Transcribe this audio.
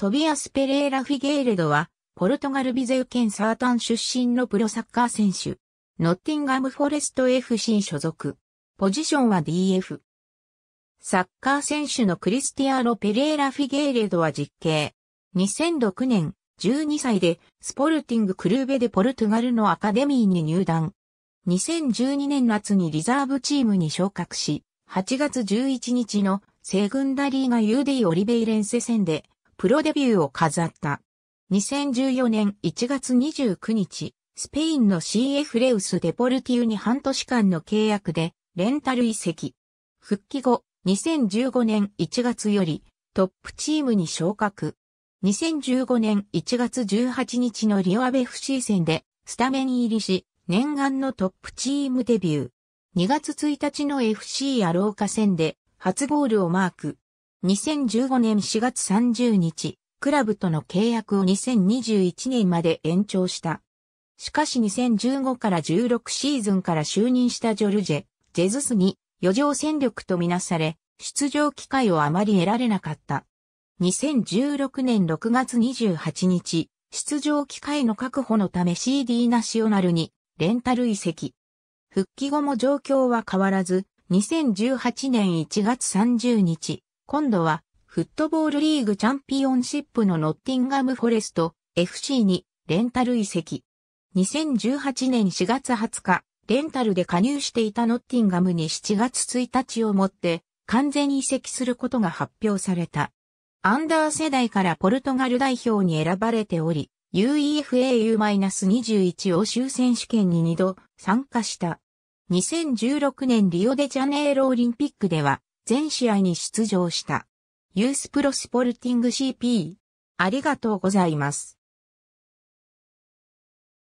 トビアス・ペレーラ・フィゲーレドは、ポルトガルビゼウ県サータン出身のプロサッカー選手。ノッティンガム・フォレスト FC 所属。ポジションは DF。サッカー選手のクリスティアーノ・ペレーラ・フィゲーレドは実刑。2006年、12歳で、スポルティング・クルーベでポルトガルのアカデミーに入団。2012年夏にリザーブチームに昇格し、8月11日のセグンダリーガ UD オリベイレンセ戦でプロデビューを飾った。2014年1月29日、スペインの CF レウス・デポルティウに半年間の契約で、レンタル移籍。復帰後、2015年1月より、トップチームに昇格。2015年1月18日のリオアベ FC 戦で、スタメン入りし、念願のトップチームデビュー。2月1日の FC アローカ戦で、初ゴールをマーク。2015年4月30日、クラブとの契約を2021年まで延長した。しかし2015から16シーズンから就任したジョルジェ、ジェズスに余剰戦力とみなされ、出場機会をあまり得られなかった。2016年6月28日、出場機会の確保のため CD ナショナルにレンタル移籍。復帰後も状況は変わらず、2018年1月30日、今度は、フットボールリーグチャンピオンシップのノッティンガムフォレスト FC にレンタル移籍。2018年4月20日、レンタルで加入していたノッティンガムに7月1日をもって完全移籍することが発表された。アンダー世代からポルトガル代表に選ばれており、UEFA-U-21 欧州選手権に2度参加した。2016年リオデジャネイロオリンピックでは全試合に出場した。ユースプロスポルティング CP。ありがとうございます。